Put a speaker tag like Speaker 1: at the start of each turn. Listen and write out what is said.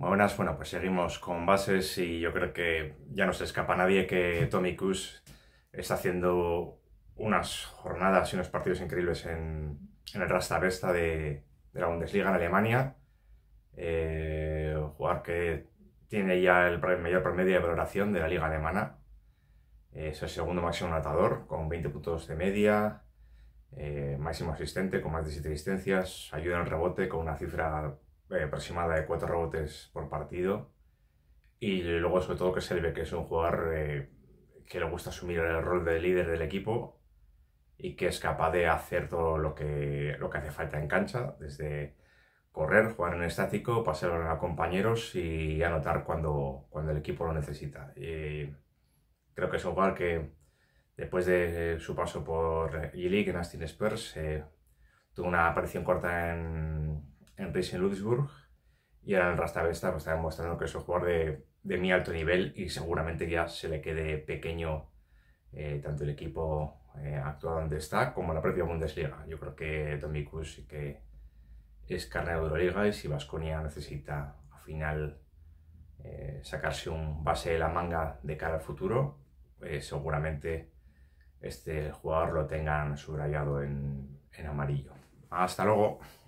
Speaker 1: Buenas, bueno, pues seguimos con bases y yo creo que ya no se escapa a nadie que Tommy Cus está haciendo unas jornadas y unos partidos increíbles en, el Rasta Vesta de, la Bundesliga en Alemania. Eh, jugar que tiene ya el mayor promedio de valoración de la liga alemana. Eh, es el segundo máximo anotador con 20 puntos de media, eh, máximo asistente con más de 7 asistencias, ayuda en el rebote con una cifra eh, aproximada de cuatro rebotes por partido. Y luego, sobre todo, que se que es un jugador eh, que le gusta asumir el rol de líder del equipo y que es capaz de hacer todo lo que, lo que hace falta en cancha, desde correr, jugar en estático, pasar a compañeros y anotar cuando, cuando el equipo lo necesita. Y creo que es un jugador que después de su paso por g league en Astin Spurs eh, tuvo una aparición corta en en Racing Ludwigsburg y ahora el Rastavesta me pues, está demostrando que es un jugador de, de muy alto nivel y seguramente ya se le quede pequeño eh, tanto el equipo eh, actual donde está como la propia Bundesliga. Yo creo que Domicus sí que es carne de Liga y si Vasconia necesita al final eh, sacarse un base de la manga de cara al futuro, pues, seguramente este jugador lo tengan subrayado en, en amarillo. Hasta luego.